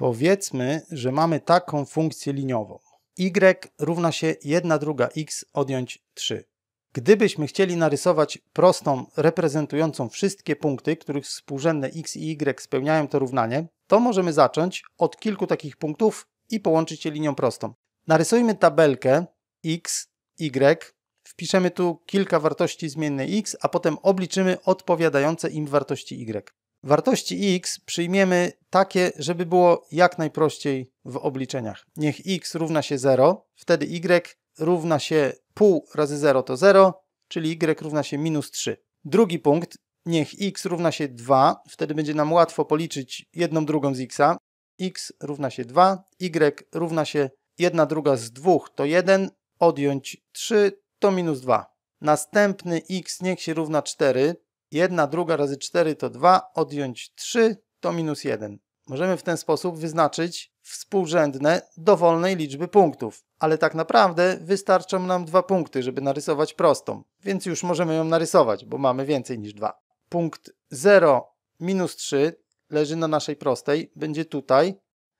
Powiedzmy, że mamy taką funkcję liniową. y równa się 1 druga x odjąć 3. Gdybyśmy chcieli narysować prostą reprezentującą wszystkie punkty, których współrzędne x i y spełniają to równanie, to możemy zacząć od kilku takich punktów i połączyć je linią prostą. Narysujmy tabelkę x, y, wpiszemy tu kilka wartości zmiennej x, a potem obliczymy odpowiadające im wartości y wartości x przyjmiemy takie, żeby było jak najprościej w obliczeniach. Niech x równa się 0, wtedy y równa się pół razy 0 to 0, czyli y równa się minus 3. Drugi punkt, niech x równa się 2, wtedy będzie nam łatwo policzyć jedną drugą z xa. x równa się 2, y równa się 1 druga z 2 to 1, odjąć 3 to minus 2. Następny x niech się równa 4, 1 druga razy 4 to 2, odjąć 3 to minus 1. Możemy w ten sposób wyznaczyć współrzędne dowolnej liczby punktów, ale tak naprawdę wystarczą nam dwa punkty, żeby narysować prostą, więc już możemy ją narysować, bo mamy więcej niż 2. Punkt 0 minus 3 leży na naszej prostej, będzie tutaj.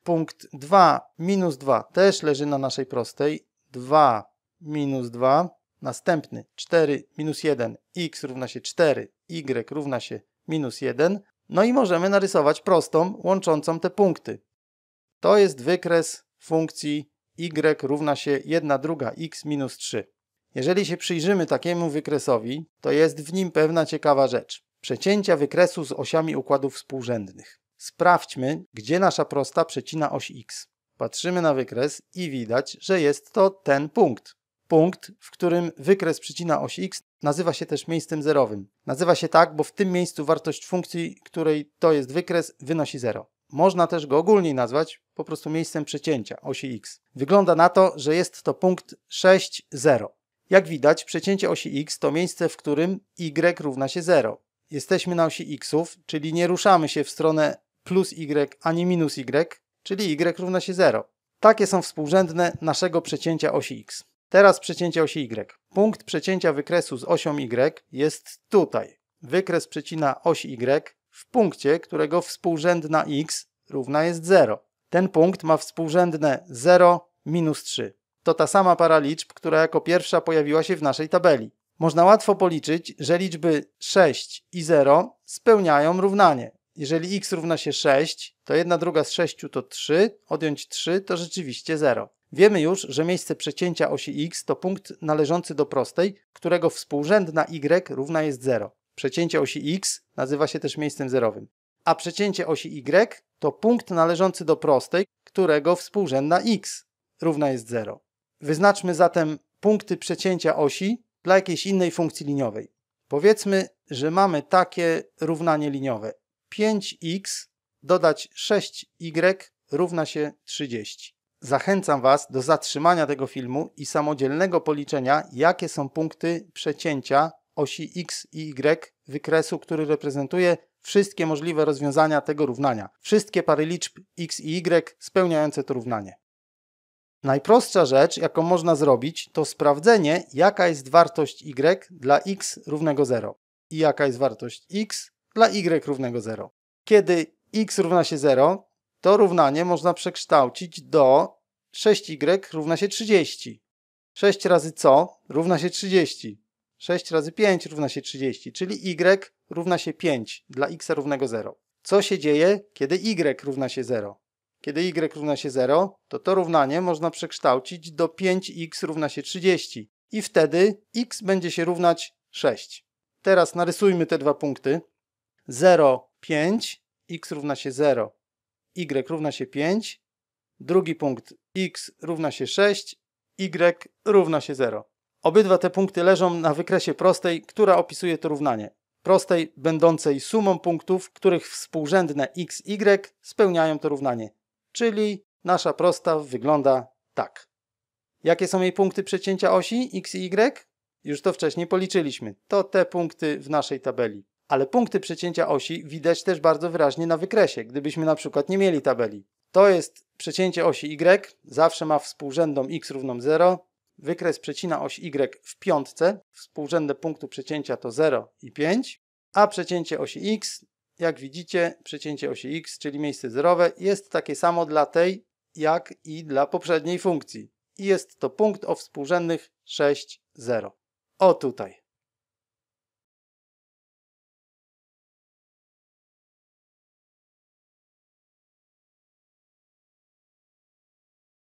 Punkt 2 minus 2 też leży na naszej prostej, 2 minus 2. Następny 4 minus 1, x równa się 4, y równa się minus 1. No i możemy narysować prostą łączącą te punkty. To jest wykres funkcji y równa się 1 druga x minus 3. Jeżeli się przyjrzymy takiemu wykresowi, to jest w nim pewna ciekawa rzecz. Przecięcia wykresu z osiami układów współrzędnych. Sprawdźmy, gdzie nasza prosta przecina oś x. Patrzymy na wykres i widać, że jest to ten punkt. Punkt, w którym wykres przycina osi x nazywa się też miejscem zerowym. Nazywa się tak, bo w tym miejscu wartość funkcji, której to jest wykres, wynosi 0. Można też go ogólniej nazwać po prostu miejscem przecięcia osi x. Wygląda na to, że jest to punkt 6, 0. Jak widać, przecięcie osi x to miejsce, w którym y równa się 0. Jesteśmy na osi x-ów, czyli nie ruszamy się w stronę plus y ani minus y, czyli y równa się 0. Takie są współrzędne naszego przecięcia osi x. Teraz przecięcie osi Y. Punkt przecięcia wykresu z osią Y jest tutaj. Wykres przecina oś Y w punkcie, którego współrzędna x równa jest 0. Ten punkt ma współrzędne 0 minus 3. To ta sama para liczb, która jako pierwsza pojawiła się w naszej tabeli. Można łatwo policzyć, że liczby 6 i 0 spełniają równanie. Jeżeli x równa się 6, to 1 druga z 6 to 3, odjąć 3 to rzeczywiście 0. Wiemy już, że miejsce przecięcia osi x to punkt należący do prostej, którego współrzędna y równa jest 0. Przecięcie osi x nazywa się też miejscem zerowym. A przecięcie osi y to punkt należący do prostej, którego współrzędna x równa jest 0. Wyznaczmy zatem punkty przecięcia osi dla jakiejś innej funkcji liniowej. Powiedzmy, że mamy takie równanie liniowe. 5x dodać 6y równa się 30. Zachęcam Was do zatrzymania tego filmu i samodzielnego policzenia, jakie są punkty przecięcia osi x i y wykresu, który reprezentuje wszystkie możliwe rozwiązania tego równania. Wszystkie pary liczb x i y spełniające to równanie. Najprostsza rzecz, jaką można zrobić, to sprawdzenie, jaka jest wartość y dla x równego 0 i jaka jest wartość x dla y równego 0. Kiedy x równa się 0, to równanie można przekształcić do 6y równa się 30. 6 razy co równa się 30. 6 razy 5 równa się 30, czyli y równa się 5 dla x równego 0. Co się dzieje, kiedy y równa się 0? Kiedy y równa się 0, to to równanie można przekształcić do 5x równa się 30 i wtedy x będzie się równać 6. Teraz narysujmy te dwa punkty. 0, 5, x równa się 0, y równa się 5, drugi punkt x równa się 6, y równa się 0. Obydwa te punkty leżą na wykresie prostej, która opisuje to równanie. Prostej będącej sumą punktów, których współrzędne x, y spełniają to równanie. Czyli nasza prosta wygląda tak. Jakie są jej punkty przecięcia osi x i y? Już to wcześniej policzyliśmy. To te punkty w naszej tabeli ale punkty przecięcia osi widać też bardzo wyraźnie na wykresie, gdybyśmy na przykład nie mieli tabeli. To jest przecięcie osi y, zawsze ma współrzędną x równą 0, wykres przecina oś y w piątce, współrzędne punktu przecięcia to 0 i 5, a przecięcie osi x, jak widzicie, przecięcie osi x, czyli miejsce zerowe, jest takie samo dla tej, jak i dla poprzedniej funkcji. I jest to punkt o współrzędnych 6, 0. O tutaj.